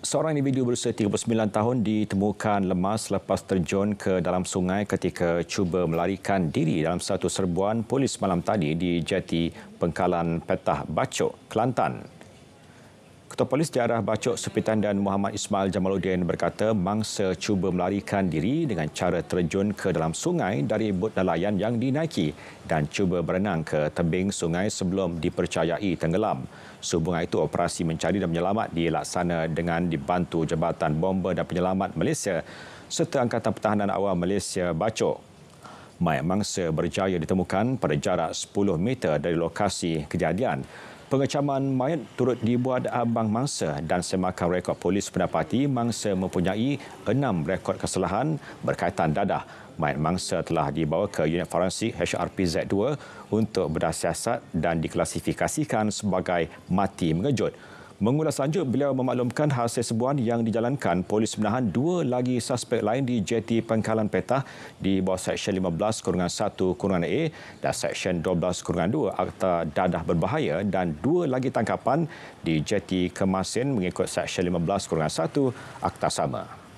Seorang individu berusia 39 tahun ditemukan lemas lepas terjun ke dalam sungai ketika cuba melarikan diri dalam satu serbuan polis malam tadi di Jati Pengkalan Petah Bacok, Kelantan. Ketua Polis Jarah Bacok Sepitan dan Muhammad Ismail Jamaluddin berkata mangsa cuba melarikan diri dengan cara terjun ke dalam sungai dari bot nelayan yang dinaiki dan cuba berenang ke tebing sungai sebelum dipercayai tenggelam. Sehubung itu, operasi mencari dan menyelamat dilaksana dengan dibantu Jabatan Bomber dan Penyelamat Malaysia serta Angkatan Pertahanan Awam Malaysia Bacok. Mayat mangsa berjaya ditemukan pada jarak 10 meter dari lokasi kejadian. Pengecaman mayat turut dibuat abang mangsa dan semakan rekod polis pendapati mangsa mempunyai enam rekod kesalahan berkaitan dadah. Mayat mangsa telah dibawa ke unit forensik HRPZ2 untuk berdasar siasat dan diklasifikasikan sebagai mati mengejut. Mengulas lanjut, beliau memaklumkan hasil sebuah yang dijalankan polis menahan dua lagi suspek lain di jeti Pangkalan Petah di bawah Seksyen 15 kurungan 1 kurungan A dan Seksyen 12 kurungan 2 Akta Dadah Berbahaya dan dua lagi tangkapan di jeti Kemasin mengikut Seksyen 15 kurungan 1 Akta Sama.